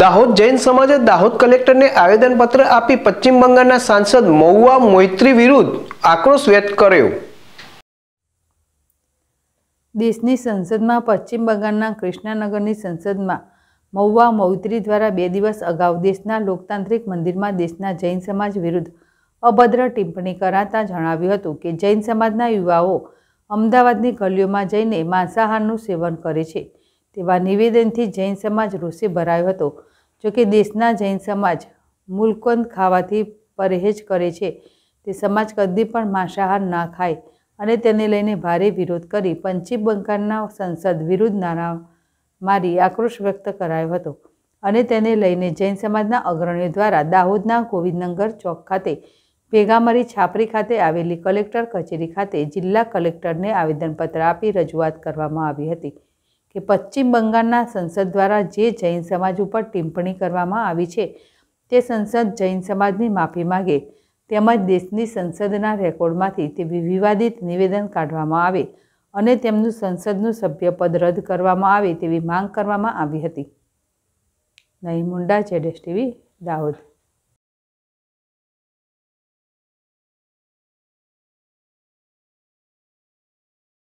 દાહોદ જૈન સમાજે દાહોદ કલેક્ટરને આવેદનપત્ર આપી પશ્ચિમ બંગાળના સાંસદ મહુવા મૈત્રી વિરુદ્ધ આક્રોશ વ્યક્ત કર્યો દેશની સંસદમાં પશ્ચિમ બંગાળના કૃષ્ણાનગરની સંસદમાં મહુવા મૌત્રી દ્વારા બે દિવસ અગાઉ દેશના લોકતાંત્રિક મંદિરમાં દેશના જૈન સમાજ વિરુદ્ધ અભદ્ર ટિપ્પણી કરાતા જણાવ્યું હતું કે જૈન સમાજના યુવાઓ અમદાવાદની ગલીઓમાં જઈને માંસાહારનું સેવન કરે છે તેવા નિવેદનથી જૈન સમાજ ઋષિ ભરાયો હતો જોકે દેશના જૈન સમાજ મૂલકંદ ખાવાથી પરેજ કરે છે તે સમાજ કદી પણ માંસાહાર ના ખાય અને તેને લઈને ભારે વિરોધ કરી પશ્ચિમ બંગાળના સંસદ વિરુદ્ધ નારા મારી આક્રોશ વ્યક્ત કરાયો હતો અને તેને લઈને જૈન સમાજના અગ્રણીઓ દ્વારા દાહોદના ગોવિંદનગર ચોક ખાતે ભેગામરી છાપરી ખાતે આવેલી કલેક્ટર કચેરી ખાતે જિલ્લા કલેક્ટરને આવેદનપત્ર આપી રજૂઆત કરવામાં આવી હતી કે પશ્ચિમ બંગાળના સંસદ દ્વારા જે જૈન સમાજ ઉપર ટિપ્પણી કરવામાં આવી છે તે સંસદ જૈન સમાજની માફી માગે તેમજ દેશની સંસદના રેકોર્ડમાંથી તે વિવાદિત નિવેદન કાઢવામાં આવે અને તેમનું સંસદનું સભ્યપદ રદ કરવામાં આવે તેવી માંગ કરવામાં આવી હતી નહીં મુંડા જેડેશ ટીવી દાહોદ